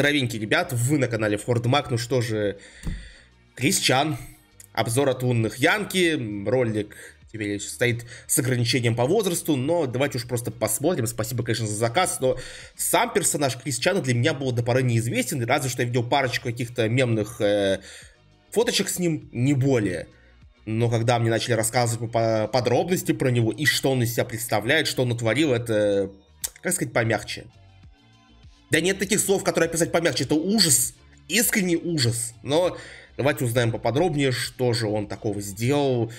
Здоровенький, ребят, вы на канале Форд Мак, ну что же, Крис Чан, обзор от лунных Янки, ролик теперь стоит с ограничением по возрасту, но давайте уж просто посмотрим, спасибо, конечно, за заказ, но сам персонаж Крис Крисчана для меня был до поры неизвестен, разве что я видел парочку каких-то мемных э, фоточек с ним, не более. Но когда мне начали рассказывать по подробности про него и что он из себя представляет, что он натворил, это, как сказать, помягче. Да нет таких слов, которые описать помягче. Это ужас, искренний ужас. Но давайте узнаем поподробнее, что же он такого сделал,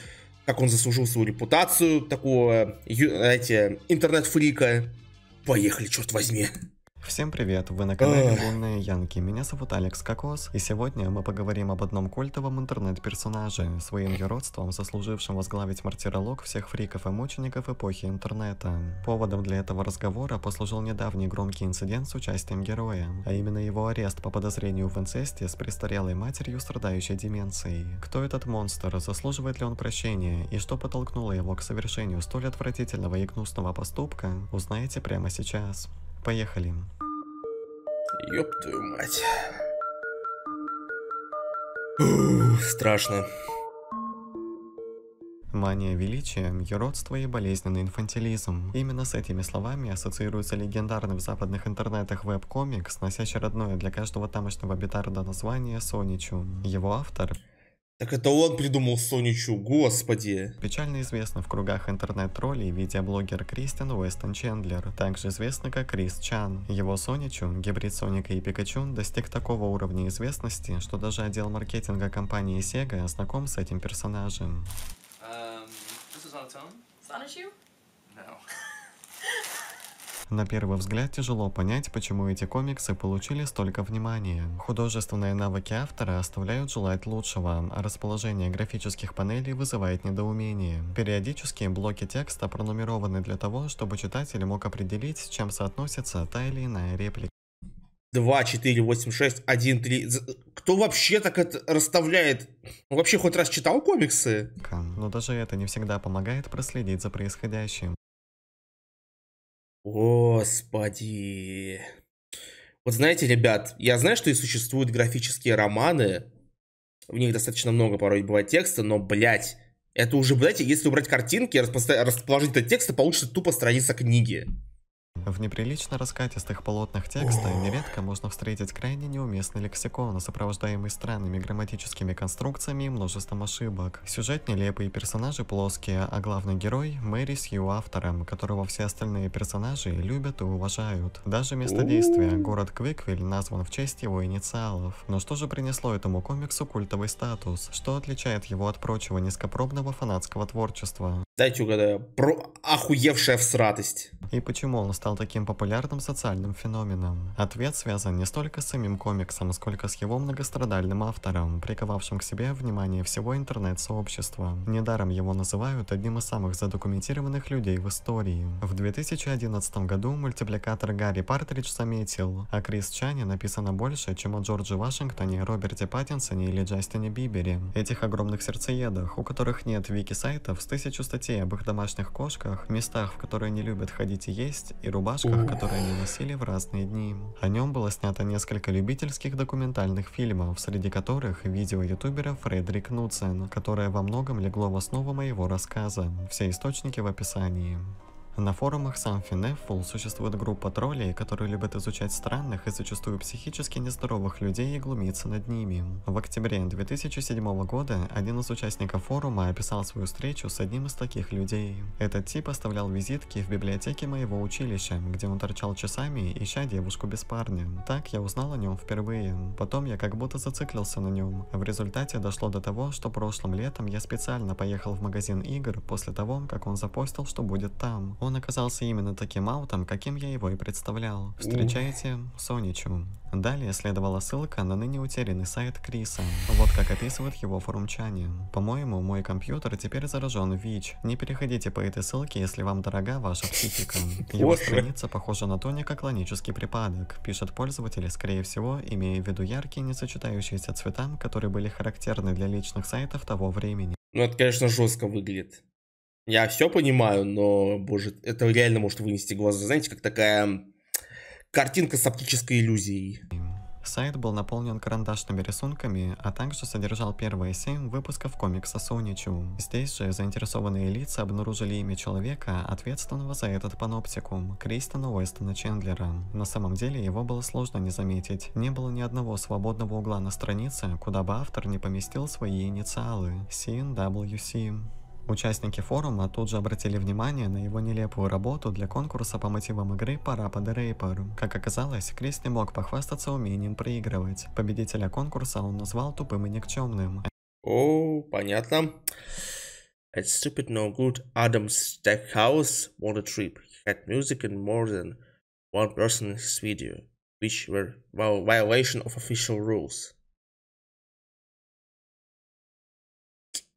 как он заслужил свою репутацию такого, знаете, э, интернет-фрика. Поехали, черт возьми. Всем привет, вы на канале Лунные Янки, меня зовут Алекс Кокос, и сегодня мы поговорим об одном культовом интернет-персонаже, своим юродством заслужившим возглавить мартиролог всех фриков и мучеников эпохи интернета. Поводом для этого разговора послужил недавний громкий инцидент с участием героя, а именно его арест по подозрению в инцесте с престарелой матерью, страдающей деменцией. Кто этот монстр, заслуживает ли он прощения, и что подтолкнуло его к совершению столь отвратительного и гнусного поступка, узнаете прямо сейчас. Поехали. Ёб твою мать. Ух, страшно. Мания величия, юродство и болезненный инфантилизм. Именно с этими словами ассоциируется легендарный в западных интернетах веб-комикс, носящий родное для каждого тамошнего битарда название Соничу. Его автор так это он придумал Соничу, господи. Печально известно в кругах интернет-троллей видеоблогер Кристиан Уэстон Чендлер, также известный как Крис Чан. Его Соничу, гибрид Соника и Пикачу, достиг такого уровня известности, что даже отдел маркетинга компании Sega знаком с этим персонажем. Um, на первый взгляд тяжело понять, почему эти комиксы получили столько внимания. Художественные навыки автора оставляют желать лучшего, а расположение графических панелей вызывает недоумение. Периодически блоки текста пронумерованы для того, чтобы читатель мог определить, с чем соотносится та или иная реплика. 2, 4, 8, 6, 1, 3. Кто вообще так это расставляет? Вообще хоть раз читал комиксы? Но даже это не всегда помогает проследить за происходящим. Господи. Вот знаете, ребят, я знаю, что и существуют графические романы. В них достаточно много порой бывает текста, но, блядь, это уже, блядь, если убрать картинки, расположить этот текст, то получится тупо страница книги. В неприлично раскатистых полотнах текста нередко можно встретить крайне неуместный лексикон, сопровождаемый странными грамматическими конструкциями и множеством ошибок. Сюжет нелепый, персонажи плоские, а главный герой – Мэри ее автором, которого все остальные персонажи любят и уважают. Даже место действия – город Квиквиль назван в честь его инициалов. Но что же принесло этому комиксу культовый статус? Что отличает его от прочего низкопробного фанатского творчества? Дайте угадаю, про охуевшая всратость. И почему он стал стал таким популярным социальным феноменом? Ответ связан не столько с самим комиксом, сколько с его многострадальным автором, приковавшим к себе внимание всего интернет-сообщества. Недаром его называют одним из самых задокументированных людей в истории. В 2011 году мультипликатор Гарри Партридж заметил, о «А Крис Чане написано больше, чем о Джорджи Вашингтоне, Роберте Паттинсоне или Джастине Бибере. Этих огромных сердцеедах, у которых нет вики-сайтов с тысячу статей об их домашних кошках, местах, в которые не любят ходить и есть, и рубашках, которые они носили в разные дни. О нем было снято несколько любительских документальных фильмов, среди которых видео ютубера Фредерик Нуцен, которое во многом легло в основу моего рассказа. Все источники в описании. На форумах сам Финефул существует группа троллей, которые любят изучать странных и зачастую психически нездоровых людей и глумиться над ними. В октябре 2007 года один из участников форума описал свою встречу с одним из таких людей. Этот тип оставлял визитки в библиотеке моего училища, где он торчал часами, ища девушку без парня. Так я узнал о нем впервые. Потом я как будто зациклился на нем. В результате дошло до того, что прошлым летом я специально поехал в магазин игр после того, как он запостил, что будет там. Он оказался именно таким аутом, каким я его и представлял. Встречайте Соничу. Далее следовала ссылка на ныне утерянный сайт Криса. Вот как описывают его форумчане. По-моему, мой компьютер теперь заражен ВИЧ. Не переходите по этой ссылке, если вам дорога ваша психика. Его страница похожа на тоника клонический припадок, пишет пользователь, скорее всего, имея в виду яркие не сочетающиеся цвета, которые были характерны для личных сайтов того времени. Ну это, конечно, жестко выглядит. Я все понимаю, но, боже, это реально может вынести глаза. Знаете, как такая картинка с оптической иллюзией. Сайт был наполнен карандашными рисунками, а также содержал первые семь выпусков комикса Соничу. Здесь же заинтересованные лица обнаружили имя человека, ответственного за этот паноптикум, Кристона Уэстона Чендлера. На самом деле его было сложно не заметить. Не было ни одного свободного угла на странице, куда бы автор не поместил свои инициалы – CNWC. Участники форума тут же обратили внимание на его нелепую работу для конкурса по мотивам игры «Пора под Рейпер». Как оказалось, Крис не мог похвастаться умением проигрывать. Победителя конкурса он назвал тупым и никчемным. О, понятно. It's stupid no good. Adam Stackhouse won the trip. He had music in more than one person's video, which were violation of official rules.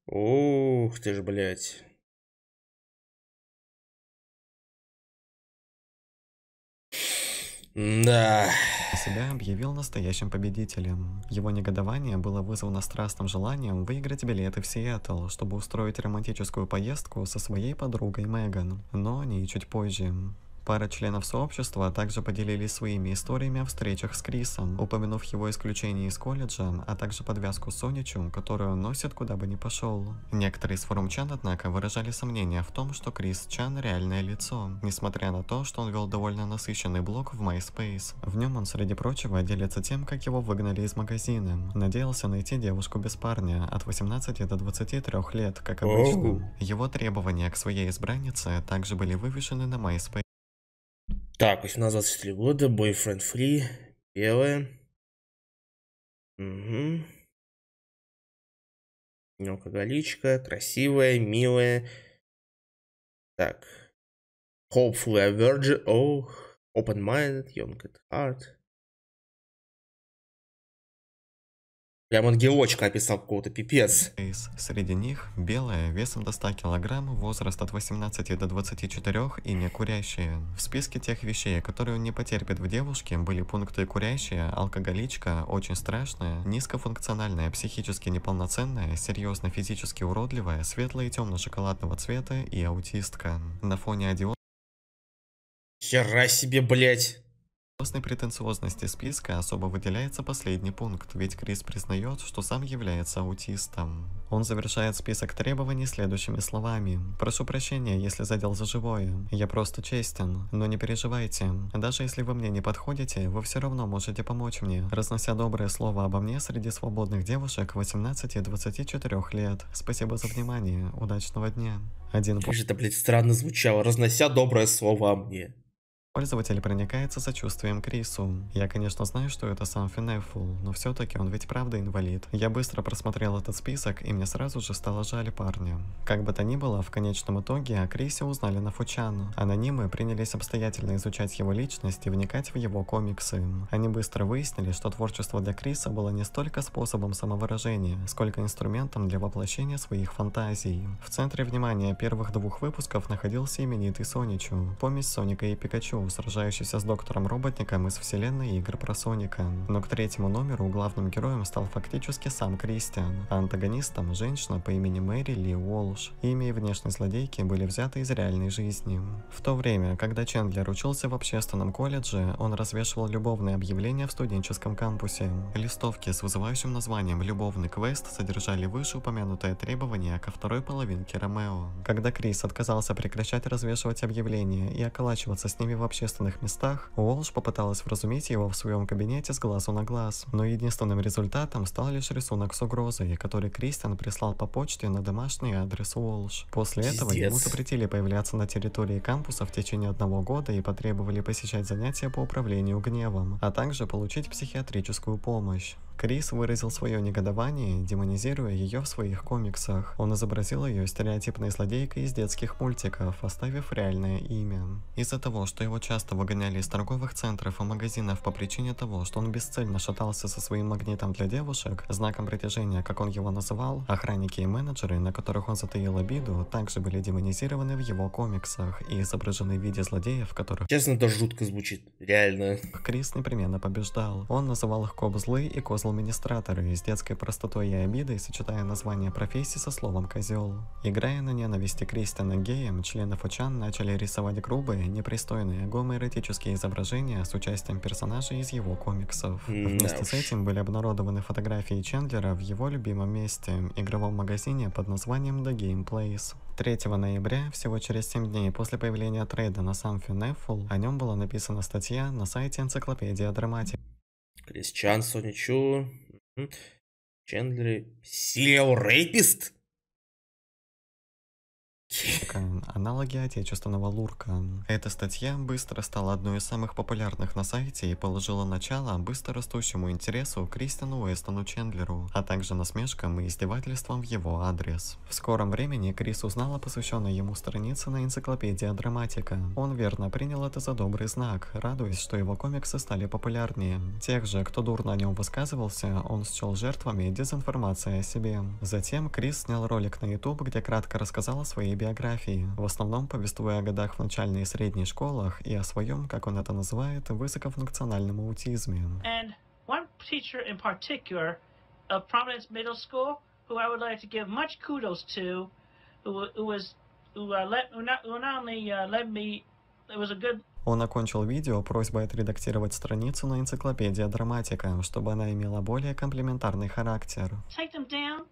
Ух ты ж, блядь. Да. Себя объявил настоящим победителем. Его негодование было вызвано страстным желанием выиграть билеты в Сиэтл, чтобы устроить романтическую поездку со своей подругой Меган, но о чуть позже. Пара членов сообщества также поделились своими историями о встречах с Крисом, упомянув его исключение из колледжа, а также подвязку Соничу, которую он носит куда бы ни пошел. Некоторые из форумчан, однако, выражали сомнения в том, что Крис Чан реальное лицо, несмотря на то, что он вел довольно насыщенный блог в MySpace. В нем он, среди прочего, делится тем, как его выгнали из магазина. Надеялся найти девушку без парня от 18 до 23 лет, как обычно. Его требования к своей избраннице также были вывешены на MySpace. Так, 18-24 года, boyfriend free, белая. Угу. Алкоголичка, красивая, милая. Так. Hopefully a virgin. Oh, open-minded, young at heart. Прям ангелочка описал какого-то, пипец. Из среди них белая, весом до 100 килограмм, возраст от 18 до 24 и не курящие. В списке тех вещей, которые он не потерпит в девушке, были пункты курящая, алкоголичка, очень страшная, низкофункциональная, психически неполноценная, серьезно физически уродливая, светлая и темно-шоколадного цвета и аутистка. На фоне одиоза Хера себе, блять. После претенциозности списка особо выделяется последний пункт, ведь Крис признает, что сам является аутистом. Он завершает список требований следующими словами. «Прошу прощения, если задел за живое. Я просто честен, но не переживайте. Даже если вы мне не подходите, вы все равно можете помочь мне, разнося доброе слово обо мне среди свободных девушек 18 и 24 лет. Спасибо за внимание. Удачного дня». Один... Как же это, блядь, странно звучало, разнося доброе слово о мне. Пользователь проникается сочувствием Крису. Я, конечно, знаю, что это сам Финефул, но все-таки он ведь правда инвалид. Я быстро просмотрел этот список, и мне сразу же стало жаль парня. Как бы то ни было, в конечном итоге о Крисе узнали на Фучан. Анонимы принялись обстоятельно изучать его личность и вникать в его комиксы. Они быстро выяснили, что творчество для Криса было не столько способом самовыражения, сколько инструментом для воплощения своих фантазий. В центре внимания первых двух выпусков находился именитый Соничу, помесь Соника и Пикачу, Сноу, сражающийся с Доктором Роботником из вселенной игр про Соника. Но к третьему номеру главным героем стал фактически сам Кристиан, а антагонистом – женщина по имени Мэри Ли Уолш. Имя и внешность злодейки были взяты из реальной жизни. В то время, когда Чендлер учился в общественном колледже, он развешивал любовные объявления в студенческом кампусе. Листовки с вызывающим названием «Любовный квест» содержали вышеупомянутое требование ко второй половинке Ромео. Когда Крис отказался прекращать развешивать объявления и околачиваться с ними в общественных местах, Уолш попыталась вразумить его в своем кабинете с глазу на глаз, но единственным результатом стал лишь рисунок с угрозой, который Кристиан прислал по почте на домашний адрес Уолш. После Пиздец. этого ему запретили появляться на территории кампуса в течение одного года и потребовали посещать занятия по управлению гневом, а также получить психиатрическую помощь. Крис выразил свое негодование, демонизируя ее в своих комиксах. Он изобразил ее стереотипной злодейкой из детских мультиков, оставив реальное имя. Из-за того, что его часто выгоняли из торговых центров и магазинов по причине того, что он бесцельно шатался со своим магнитом для девушек, знаком притяжения, как он его называл, охранники и менеджеры, на которых он затаил обиду, также были демонизированы в его комиксах и изображены в виде злодеев, которых... Честно, это жутко звучит. Реально. Крис непременно побеждал. Он называл их коб злы и козлы козел-министраторы с детской простотой и обидой, сочетая название профессии со словом «козел». Играя на ненависти Кристина геем, члены Фучан начали рисовать грубые, непристойные гомоэротические изображения с участием персонажей из его комиксов. Mm-hmm. Вместе с этим были обнародованы фотографии Чендлера в его любимом месте – игровом магазине под названием The Game Place. 3 ноября, всего через 7 дней после появления трейда на сам Финефл, о нем была написана статья на сайте энциклопедия драматики. Крис Чан, Сони Чу, Чендлери, Силио Рейпист? Аналоги отечественного лурка. Эта статья быстро стала одной из самых популярных на сайте и положила начало быстро растущему интересу к Кристину Уэстону Чендлеру, а также насмешкам и издевательствам в его адрес. В скором времени Крис узнал о посвященной ему странице на энциклопедия Драматика. Он верно принял это за добрый знак, радуясь, что его комиксы стали популярнее. Тех же, кто дурно о нем высказывался, он счел жертвами дезинформации о себе. Затем Крис снял ролик на YouTube, где кратко рассказал о своей биографий, в основном повествуя о годах в начальной и средней школах и о своем, как он это называет, высокофункциональном аутизме. And one teacher in particular of Providence Middle School, who I would like to give much kudos to, who, who was who, uh, let, who, not, who not only uh, led me, it was a good он окончил видео просьбой отредактировать страницу на энциклопедия Драматика, чтобы она имела более комплементарный характер. Take them down,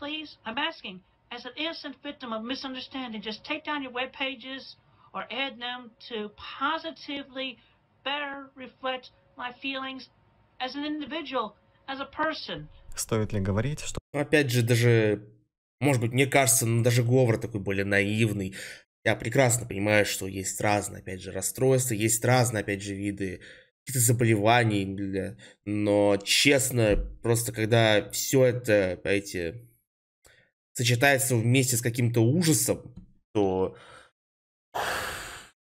please. I'm asking as an innocent victim of misunderstanding, just take down your web pages or add them to positively better reflect my feelings as an individual, as a person. Стоит ли говорить, что... Ну, опять же, даже, может быть, мне кажется, ну, даже Говор такой более наивный. Я прекрасно понимаю, что есть разные, опять же, расстройства, есть разные, опять же, виды каких-то заболеваний, но честно, просто когда все это, эти сочетается вместе с каким-то ужасом, то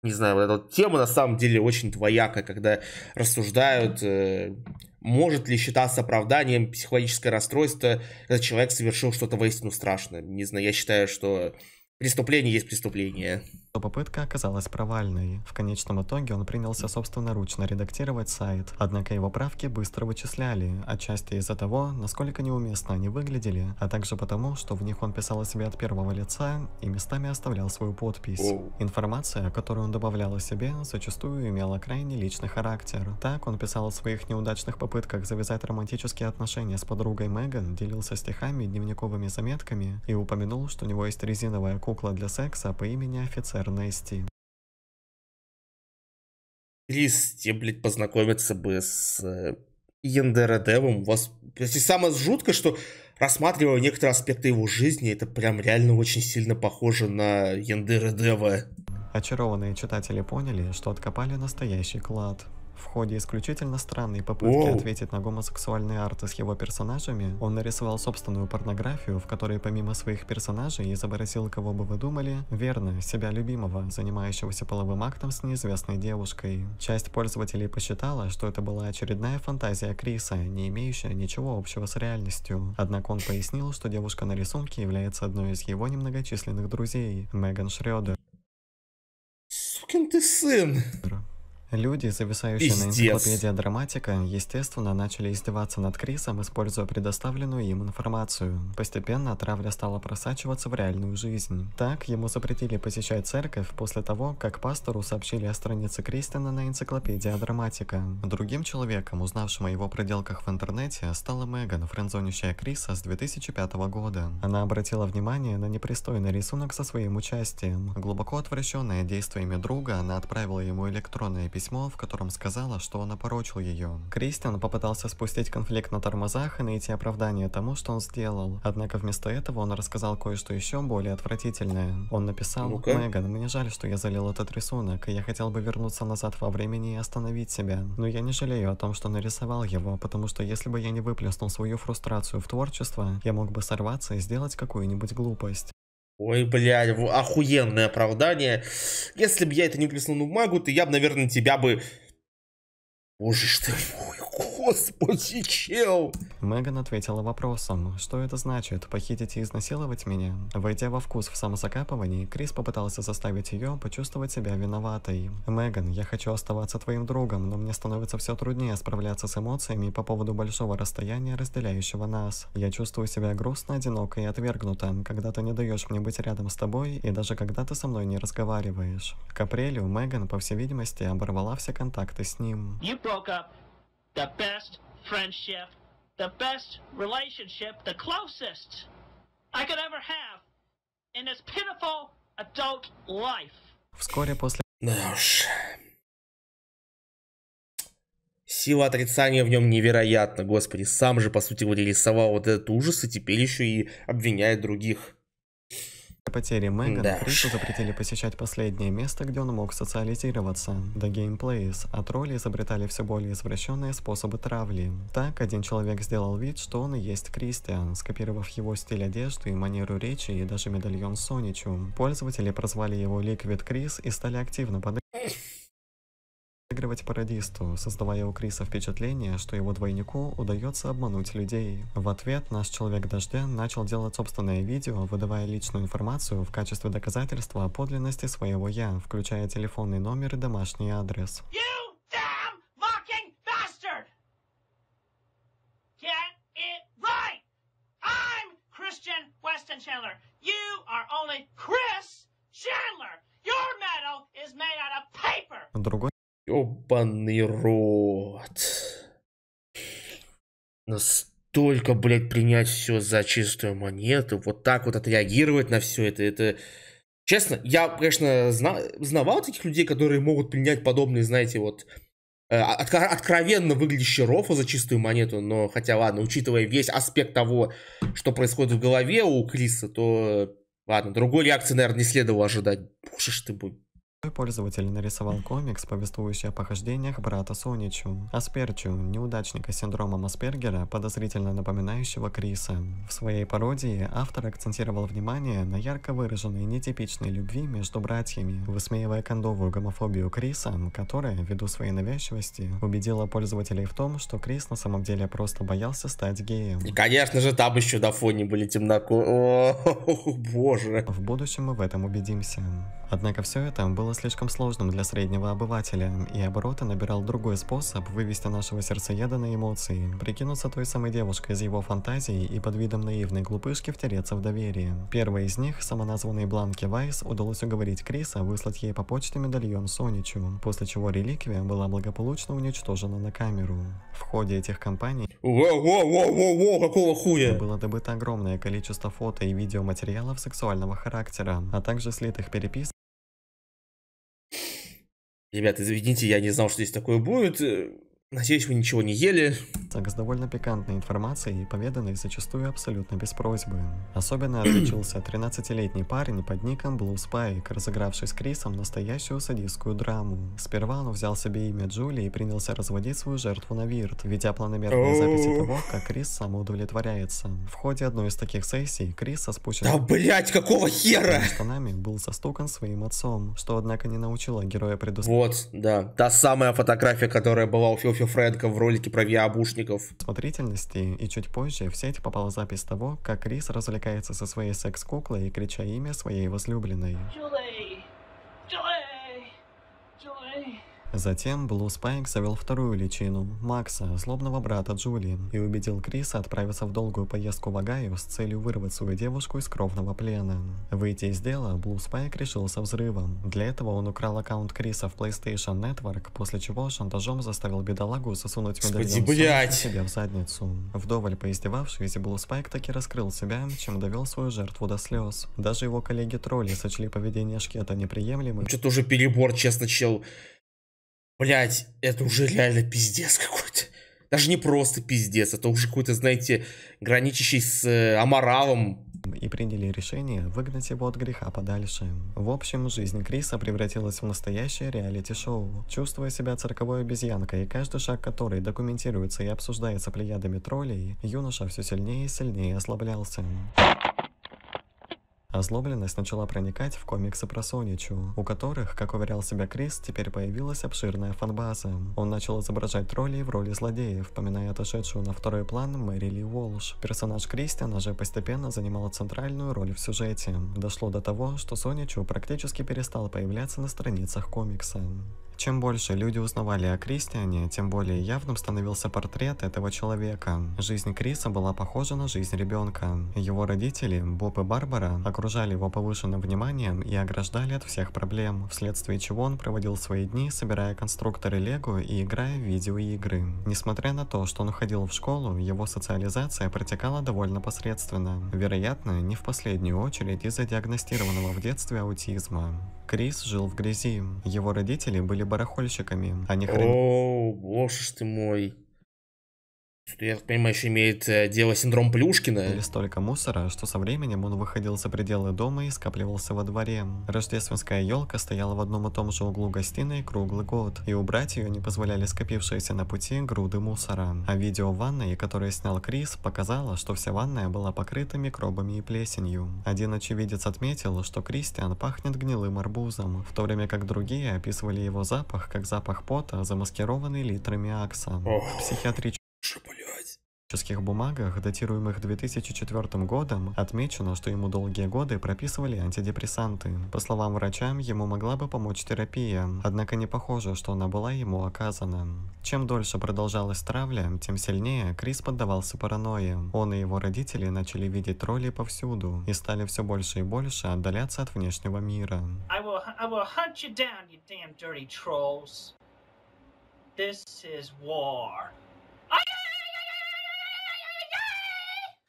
не знаю, вот эта тема на самом деле очень двоякая, когда рассуждают, э, может ли считаться оправданием психологическое расстройство, когда человек совершил что-то воистину страшное. Не знаю, я считаю, что преступление есть преступление. Но попытка оказалась провальной. В конечном итоге он принялся собственноручно редактировать сайт, однако его правки быстро вычисляли, отчасти из-за того, насколько неуместно они выглядели, а также потому, что в них он писал о себе от первого лица и местами оставлял свою подпись. Информация, которую он добавлял о себе, зачастую имела крайне личный характер. Так он писал о своих неудачных попытках завязать романтические отношения с подругой Меган, делился стихами и дневниковыми заметками и упомянул, что у него есть резиновая кукла для секса по имени офицер Эрнестин. Или с тем, блядь, познакомиться бы с э, У вас... Если самое жуткое, что рассматривая некоторые аспекты его жизни, это прям реально очень сильно похоже на Яндередева. Очарованные читатели поняли, что откопали настоящий клад. В ходе исключительно странной попытки Оу. ответить на гомосексуальные арты с его персонажами, он нарисовал собственную порнографию, в которой помимо своих персонажей изобразил, кого бы вы думали, верно, себя любимого, занимающегося половым актом с неизвестной девушкой. Часть пользователей посчитала, что это была очередная фантазия Криса, не имеющая ничего общего с реальностью. Однако он пояснил, что девушка на рисунке является одной из его немногочисленных друзей, Меган Шредер. Сукин ты сын! Люди, зависающие Пиздец. на энциклопедии Драматика, естественно, начали издеваться над Крисом, используя предоставленную им информацию. Постепенно травля стала просачиваться в реальную жизнь. Так, ему запретили посещать церковь после того, как пастору сообщили о странице Кристина на энциклопедии Драматика. Другим человеком, узнавшим о его проделках в интернете, стала Меган, френдзонящая Криса с 2005 года. Она обратила внимание на непристойный рисунок со своим участием. Глубоко отвращенная действиями друга, она отправила ему электронное письмо письмо, в котором сказала, что он опорочил ее. Кристиан попытался спустить конфликт на тормозах и найти оправдание тому, что он сделал. Однако вместо этого он рассказал кое-что еще более отвратительное. Он написал, okay. «Меган, мне жаль, что я залил этот рисунок, и я хотел бы вернуться назад во времени и остановить себя. Но я не жалею о том, что нарисовал его, потому что если бы я не выплеснул свою фрустрацию в творчество, я мог бы сорваться и сделать какую-нибудь глупость. Ой, блядь, охуенное оправдание. Если бы я это не плеснул на бумагу, то я бы, наверное, тебя бы... Боже ж ты мой, Господи, чел! Меган ответила вопросом, что это значит, похитить и изнасиловать меня? Войдя во вкус в самозакапывании, Крис попытался заставить ее почувствовать себя виноватой. Меган, я хочу оставаться твоим другом, но мне становится все труднее справляться с эмоциями по поводу большого расстояния, разделяющего нас. Я чувствую себя грустно, одиноко и отвергнуто, когда ты не даешь мне быть рядом с тобой и даже когда ты со мной не разговариваешь. К апрелю Меган, по всей видимости, оборвала все контакты с ним. You broke the best friendship, the best relationship, the closest I could ever have in this pitiful adult life. Вскоре после... Да ну уж. Сила отрицания в нем невероятна, господи. Сам же, по сути, его рисовал вот этот ужас и теперь еще и обвиняет других потери Меган да. Крису запретили посещать последнее место, где он мог социализироваться. До геймплейс. А тролли изобретали все более извращенные способы травли. Так, один человек сделал вид, что он и есть Кристиан, скопировав его стиль одежды и манеру речи и даже медальон Соничу. Пользователи прозвали его Ликвид Крис и стали активно подыгрывать играть пародисту, создавая у Криса впечатление, что его двойнику удается обмануть людей. В ответ наш Человек Дождя начал делать собственное видео, выдавая личную информацию в качестве доказательства о подлинности своего «я», включая телефонный номер и домашний адрес. Chandler. You Другой Ёбаный рот. Настолько, блядь, принять все за чистую монету, вот так вот отреагировать на все это, это... Честно, я, конечно, зна... знавал таких людей, которые могут принять подобные, знаете, вот э, а, откровенно выглядящий рофл за чистую монету, но хотя ладно, учитывая весь аспект того, что происходит в голове у Криса, то ладно, другой реакции, наверное, не следовало ожидать. Боже ж ты мой, Пользователь нарисовал комикс, повествующий о похождениях брата Соничу, Асперчу, неудачника с синдромом Аспергера, подозрительно напоминающего Криса. В своей пародии автор акцентировал внимание на ярко выраженной нетипичной любви между братьями, высмеивая кондовую гомофобию Криса, которая, ввиду своей навязчивости, убедила пользователей в том, что Крис на самом деле просто боялся стать геем. И, конечно же, там еще на фоне были темноко... О, боже. В будущем мы в этом убедимся. Однако все это было слишком сложным для среднего обывателя, и обороты набирал другой способ вывести нашего сердцееда на эмоции, прикинуться той самой девушкой из его фантазии и под видом наивной глупышки втереться в доверие. Первый из них, самоназванный Бланке Вайс, удалось уговорить Криса выслать ей по почте медальон Соничу, после чего реликвия была благополучно уничтожена на камеру. В ходе этих кампаний... Воу-воу-воу-воу-воу, какого хуя? Было добыто огромное количество фото и видеоматериалов сексуального характера, а также слитых переписок Ребята, извините, я не знал, что здесь такое будет. Надеюсь, вы ничего не ели. Так, с довольно пикантной информацией, поведанной зачастую абсолютно без просьбы. Особенно отличился 13-летний парень под ником Blue Spike, разыгравший с Крисом настоящую садистскую драму. Сперва он взял себе имя Джули и принялся разводить свою жертву на вирт, ведя планомерные записи того, как Крис самоудовлетворяется. В ходе одной из таких сессий Крис со Да, блять, какого хера? ...штанами был застукан своим отцом, что, однако, не научило героя предусмотреть. Вот, да, та самая фотография, которая была у Филфи Кофе Фрэнка в ролике про виабушников. Смотрительности и чуть позже в сеть попала запись того, как Рис развлекается со своей секс-куклой, крича имя своей возлюбленной. Julie. Julie. Julie. Затем Блу Спайк завел вторую личину, Макса, злобного брата Джули, и убедил Криса отправиться в долгую поездку в Агаю с целью вырвать свою девушку из кровного плена. Выйти из дела, Блу Спайк решился взрывом. Для этого он украл аккаунт Криса в PlayStation Network, после чего шантажом заставил бедолагу засунуть медальон блядь. себе в задницу. Вдоволь поиздевавшись, Блу Спайк таки раскрыл себя, чем довел свою жертву до слез. Даже его коллеги-тролли сочли поведение Шкета неприемлемым. Что-то уже перебор, честно, чел. Блять, это уже реально пиздец какой-то. Даже не просто пиздец, это уже какой-то, знаете, граничащий с э, аморалом и приняли решение выгнать его от греха подальше. В общем, жизнь Криса превратилась в настоящее реалити-шоу. Чувствуя себя цирковой обезьянкой, и каждый шаг которой документируется и обсуждается плеядами троллей, юноша все сильнее и сильнее ослаблялся. Озлобленность начала проникать в комиксы про Соничу, у которых, как уверял себя Крис, теперь появилась обширная фанбаза. Он начал изображать троллей в роли злодеев, поминая отошедшую на второй план Мэри Ли Уолш. Персонаж Кристиана же постепенно занимал центральную роль в сюжете. Дошло до того, что Соничу практически перестал появляться на страницах комикса. Чем больше люди узнавали о Кристиане, тем более явным становился портрет этого человека. Жизнь Криса была похожа на жизнь ребенка. Его родители, Боб и Барбара, окружали его повышенным вниманием и ограждали от всех проблем, вследствие чего он проводил свои дни, собирая конструкторы Лего и играя в видеоигры. Несмотря на то, что он ходил в школу, его социализация протекала довольно посредственно. Вероятно, не в последнюю очередь из-за диагностированного в детстве аутизма. Крис жил в грязи. Его родители были барахольщиками. Они а хрен... О, боже ты мой. Что, я так понимаю, еще имеет э, дело синдром Плюшкина. Или столько мусора, что со временем он выходил за пределы дома и скапливался во дворе. Рождественская елка стояла в одном и том же углу гостиной круглый год, и убрать ее не позволяли скопившиеся на пути груды мусора. А видео ванной, которое снял Крис, показало, что вся ванная была покрыта микробами и плесенью. Один очевидец отметил, что Кристиан пахнет гнилым арбузом, в то время как другие описывали его запах как запах пота, замаскированный литрами акса. В психиатрическом исторических бумагах, датируемых 2004 годом, отмечено, что ему долгие годы прописывали антидепрессанты. По словам врачам, ему могла бы помочь терапия, однако не похоже, что она была ему оказана. Чем дольше продолжалась травля, тем сильнее Крис поддавался паранойе. Он и его родители начали видеть тролли повсюду и стали все больше и больше отдаляться от внешнего мира. This is war. I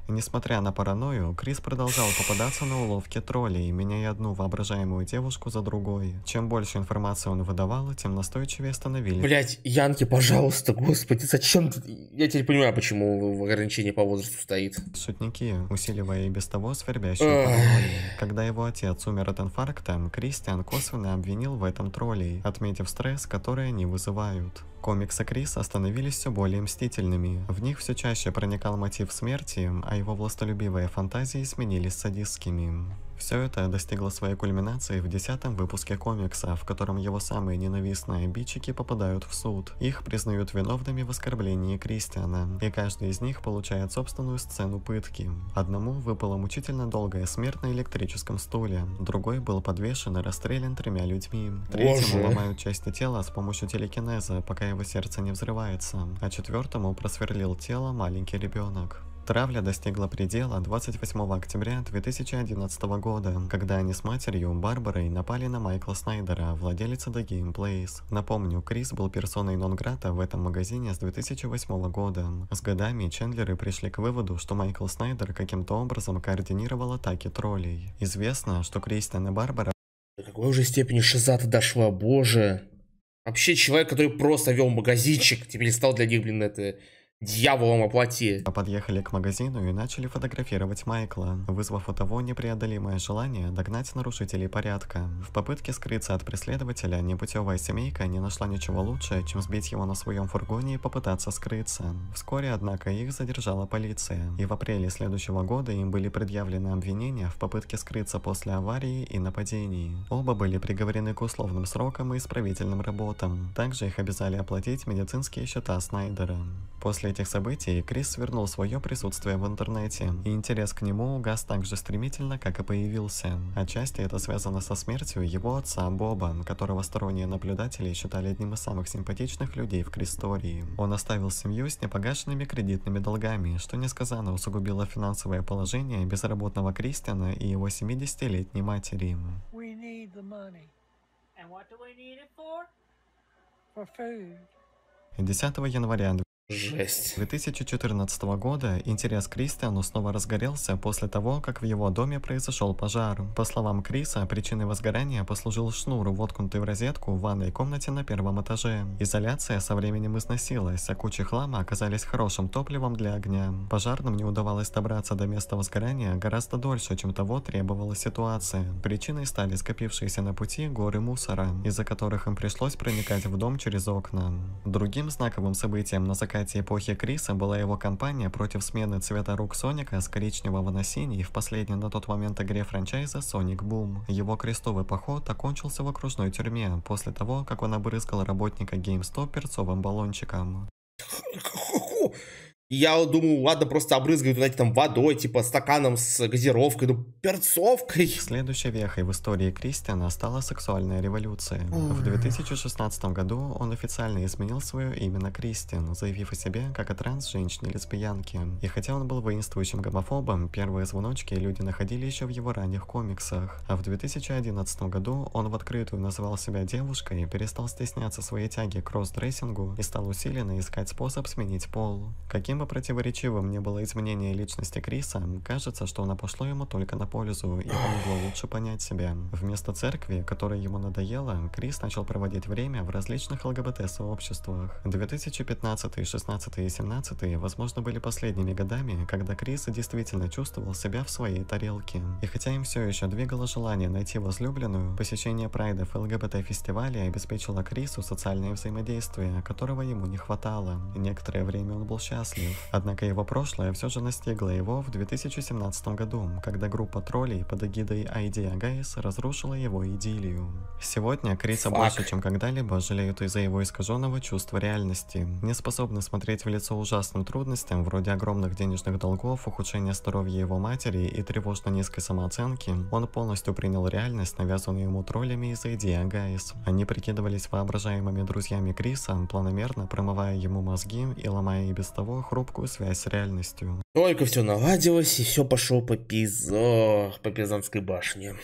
Несмотря на паранойю, Крис продолжал попадаться на уловки троллей, меняя одну воображаемую девушку за другой. Чем больше информации он выдавал, тем настойчивее становились. Блять, Янки, пожалуйста, господи, зачем ты... Я теперь понимаю, почему в ограничении по возрасту стоит. Шутники, усиливая и без того свербящую паранойю. Когда его отец умер от инфаркта, Кристиан косвенно обвинил в этом троллей, отметив стресс, который они вызывают. Комиксы Криса становились все более мстительными. В них все чаще проникал мотив смерти, а его властолюбивые фантазии сменились садистскими. Все это достигло своей кульминации в десятом выпуске комикса, в котором его самые ненавистные обидчики попадают в суд. Их признают виновными в оскорблении Кристиана, и каждый из них получает собственную сцену пытки. Одному выпала мучительно долгая смерть на электрическом стуле, другой был подвешен и расстрелян тремя людьми. Третьему ломают части тела с помощью телекинеза, пока его сердце не взрывается, а четвертому просверлил тело маленький ребенок. Травля достигла предела 28 октября 2011 года, когда они с матерью Барбарой напали на Майкла Снайдера, владелица The Game Place. Напомню, Крис был персоной нон-грата в этом магазине с 2008 года. С годами Чендлеры пришли к выводу, что Майкл Снайдер каким-то образом координировал атаки троллей. Известно, что Кристиан и Барбара... какой уже степени шизата дошла, боже. Вообще человек, который просто вел магазинчик, теперь стал для них, блин, это дьяволом оплати. плоти. Подъехали к магазину и начали фотографировать Майкла, вызвав у того непреодолимое желание догнать нарушителей порядка. В попытке скрыться от преследователя непутевая семейка не нашла ничего лучше, чем сбить его на своем фургоне и попытаться скрыться. Вскоре, однако, их задержала полиция, и в апреле следующего года им были предъявлены обвинения в попытке скрыться после аварии и нападений. Оба были приговорены к условным срокам и исправительным работам. Также их обязали оплатить медицинские счета Снайдера. После этих событий Крис вернул свое присутствие в интернете, и интерес к нему угас так же стремительно, как и появился. Отчасти это связано со смертью его отца Боба, которого сторонние наблюдатели считали одним из самых симпатичных людей в Кристории. Он оставил семью с непогашенными кредитными долгами, что несказанно усугубило финансовое положение безработного Кристиана и его 70-летней матери. For? For 10 января Жесть. 2014 года интерес к Кристиану снова разгорелся после того, как в его доме произошел пожар. По словам Криса, причиной возгорания послужил шнур, воткнутый в розетку в ванной комнате на первом этаже. Изоляция со временем износилась, а кучи хлама оказались хорошим топливом для огня. Пожарным не удавалось добраться до места возгорания гораздо дольше, чем того требовала ситуация. Причиной стали скопившиеся на пути горы мусора, из-за которых им пришлось проникать в дом через окна. Другим знаковым событием на закате кстати, эпохи Криса была его кампания против смены цвета рук Соника с коричневого на синий в последней на тот момент игре франчайза Sonic Boom. Его крестовый поход окончился в окружной тюрьме после того, как он обрызгал работника GameStop перцовым баллончиком. И я думаю, ладно, просто обрызгают, знаете, там водой, типа стаканом с газировкой, ну, перцовкой. Следующей вехой в истории Кристиана стала сексуальная революция. В 2016 году он официально изменил свое имя на Кристиан, заявив о себе как о транс-женщине-лесбиянке. И хотя он был воинствующим гомофобом, первые звоночки люди находили еще в его ранних комиксах. А в 2011 году он в открытую назвал себя девушкой, перестал стесняться своей тяги к кросс-дрессингу и стал усиленно искать способ сменить пол. Каким либо противоречивым не было изменение личности Криса, кажется, что оно пошло ему только на пользу и помогла лучше понять себя. Вместо церкви, которая ему надоела, Крис начал проводить время в различных ЛГБТ-сообществах. 2015, 16 и 17, возможно, были последними годами, когда Крис действительно чувствовал себя в своей тарелке. И хотя им все еще двигало желание найти возлюбленную, посещение прайдов ЛГБТ-фестиваля обеспечило Крису социальное взаимодействие, которого ему не хватало. некоторое время он был счастлив, коллектив. Однако его прошлое все же настигло его в 2017 году, когда группа троллей под эгидой Idea Guys разрушила его идиллию. Сегодня Криса Fuck. больше, чем когда-либо, жалеют из-за его искаженного чувства реальности. Не способны смотреть в лицо ужасным трудностям, вроде огромных денежных долгов, ухудшения здоровья его матери и тревожно низкой самооценки, он полностью принял реальность, навязанную ему троллями из Idea Guys. Они прикидывались воображаемыми друзьями Криса, планомерно промывая ему мозги и ломая и без того хрупкую связь с реальностью. Только все наладилось, и все пошло по пизо, по Пизанской башне.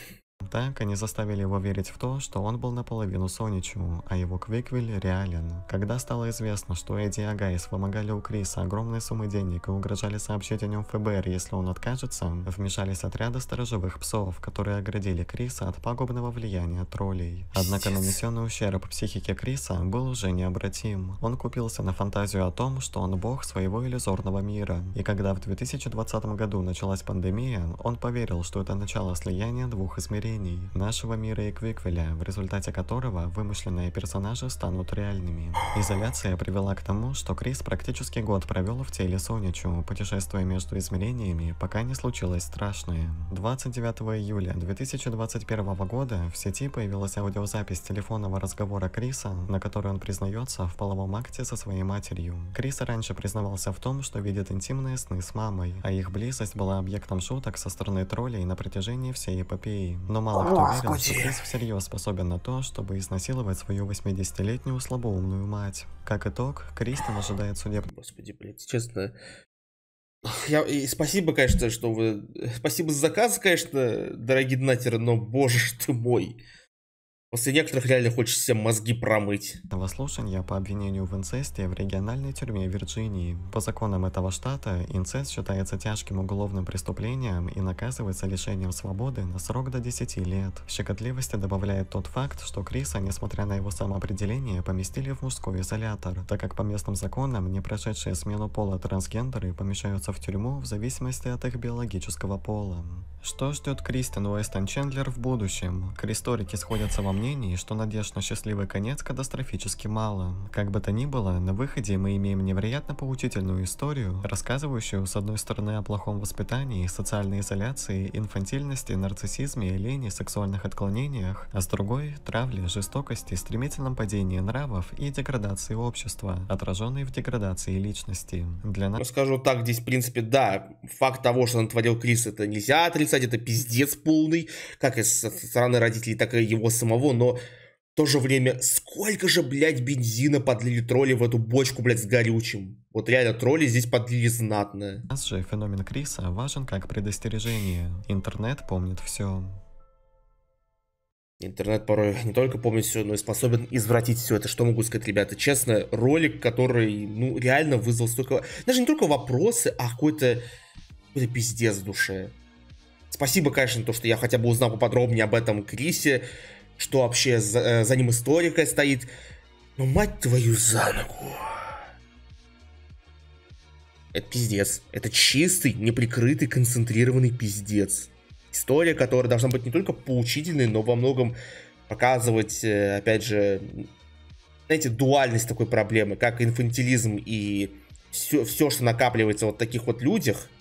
Так, они заставили его верить в то, что он был наполовину Соничу, а его Квиквиль реален. Когда стало известно, что Эдди и Агайс вымогали у Криса огромные суммы денег и угрожали сообщить о нем ФБР, если он откажется, вмешались отряды сторожевых псов, которые оградили Криса от пагубного влияния троллей. Однако нанесенный ущерб психике Криса был уже необратим. Он купился на фантазию о том, что он бог своего иллюзорного мира. И когда в 2020 году началась пандемия, он поверил, что это начало слияния двух измерений явлений нашего мира и Квиквеля, в результате которого вымышленные персонажи станут реальными. Изоляция привела к тому, что Крис практически год провел в теле Соничу, путешествуя между измерениями, пока не случилось страшное. 29 июля 2021 года в сети появилась аудиозапись телефонного разговора Криса, на которой он признается в половом акте со своей матерью. Крис раньше признавался в том, что видит интимные сны с мамой, а их близость была объектом шуток со стороны троллей на протяжении всей эпопеи. Но но мало кто верил, что Крис всерьез способен на то, чтобы изнасиловать свою 80-летнюю слабоумную мать. Как итог, Кристен ожидает судебного... Господи, блядь, честно, я, и спасибо, конечно, что вы... Э, спасибо за заказ, конечно, дорогие донатеры, но, боже ж ты мой. После некоторых реально хочется мозги промыть. Этого слушания по обвинению в инцесте в региональной тюрьме Вирджинии. По законам этого штата, инцест считается тяжким уголовным преступлением и наказывается лишением свободы на срок до 10 лет. Щекотливости добавляет тот факт, что Криса, несмотря на его самоопределение, поместили в мужской изолятор, так как по местным законам не прошедшие смену пола трансгендеры помещаются в тюрьму в зависимости от их биологического пола. Что ждет Кристен Уэстон Чендлер в будущем? Кристорики сходятся во сомнений, что надежд на счастливый конец катастрофически мало. Как бы то ни было, на выходе мы имеем невероятно поучительную историю, рассказывающую с одной стороны о плохом воспитании, социальной изоляции, инфантильности, нарциссизме, лени, сексуальных отклонениях, а с другой – травле, жестокости, стремительном падении нравов и деградации общества, отраженной в деградации личности. Для нас... Скажу так, здесь в принципе, да, факт того, что натворил Крис, это нельзя отрицать, это пиздец полный, как и со стороны родителей, так и его самого голову, но в то же время, сколько же, блядь, бензина подлили тролли в эту бочку, блядь, с горючим. Вот реально, тролли здесь подлили знатно. Нас же феномен Криса важен как предостережение. Интернет помнит все. Интернет порой не только помнит все, но и способен извратить все это. Что могу сказать, ребята? Честно, ролик, который, ну, реально вызвал столько... Даже не только вопросы, а какой-то... Какой-то пиздец в душе. Спасибо, конечно, то, что я хотя бы узнал поподробнее об этом Крисе что вообще за, э, за ним историка стоит. Ну, мать твою за ногу. Это пиздец. Это чистый, неприкрытый, концентрированный пиздец. История, которая должна быть не только поучительной, но во многом показывать, э, опять же, знаете, дуальность такой проблемы, как инфантилизм и все, все что накапливается вот в таких вот людях –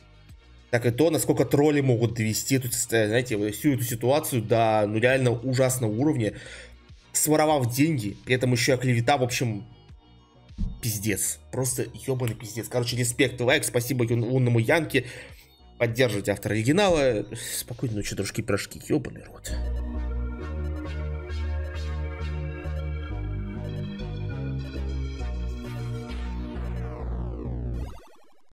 так и то, насколько тролли могут довести эту э, знаете, всю эту ситуацию до ну, реально ужасного уровня, своровав деньги, при этом еще и клевета, в общем, пиздец. Просто ебаный пиздец. Короче, респект и лайк, спасибо юн, лунному Янке. Поддерживайте автора оригинала. Спокойной ночи, дружки-пирожки, ебаный рот.